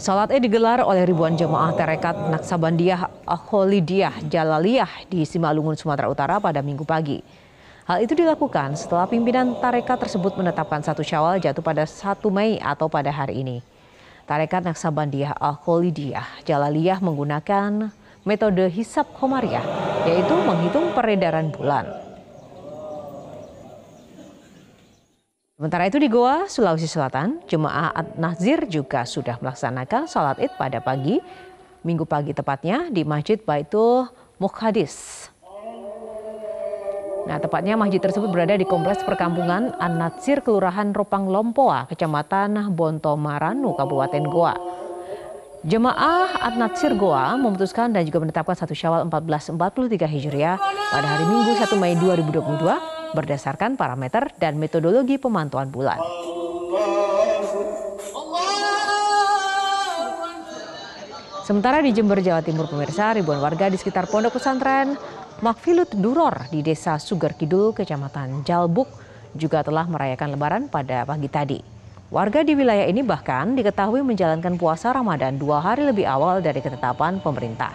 Salat Id digelar oleh ribuan jemaah terekat Naksabandiyah Akholidiyah Jalaliyah di Simalungun, Sumatera Utara pada minggu pagi. Hal itu dilakukan setelah pimpinan tarekat tersebut menetapkan satu syawal jatuh pada 1 Mei atau pada hari ini. Tarekat Naksabandiyah Akholidiyah Jalaliyah menggunakan metode hisap komariah, yaitu menghitung peredaran bulan. Sementara itu di Goa, Sulawesi Selatan, jemaah Ad nazir juga sudah melaksanakan sholat id pada pagi, minggu pagi tepatnya di Masjid Baitul Mukhadis. Nah, tepatnya masjid tersebut berada di kompleks perkampungan an Kelurahan Ropang Lompoa, Kecamatan Bontomaranu, Kabupaten Goa. Jemaah Anatsir natsir Goa memutuskan dan juga menetapkan satu Syawal 1443 Hijriah pada hari Minggu 1 Mei 2022 berdasarkan parameter dan metodologi pemantauan bulan. Sementara di Jember, Jawa Timur, pemirsa, ribuan warga di sekitar pondok pesantren Makfilut Duror di desa Sugar Kidul, kecamatan Jalbuk, juga telah merayakan lebaran pada pagi tadi. Warga di wilayah ini bahkan diketahui menjalankan puasa Ramadan dua hari lebih awal dari ketetapan pemerintah.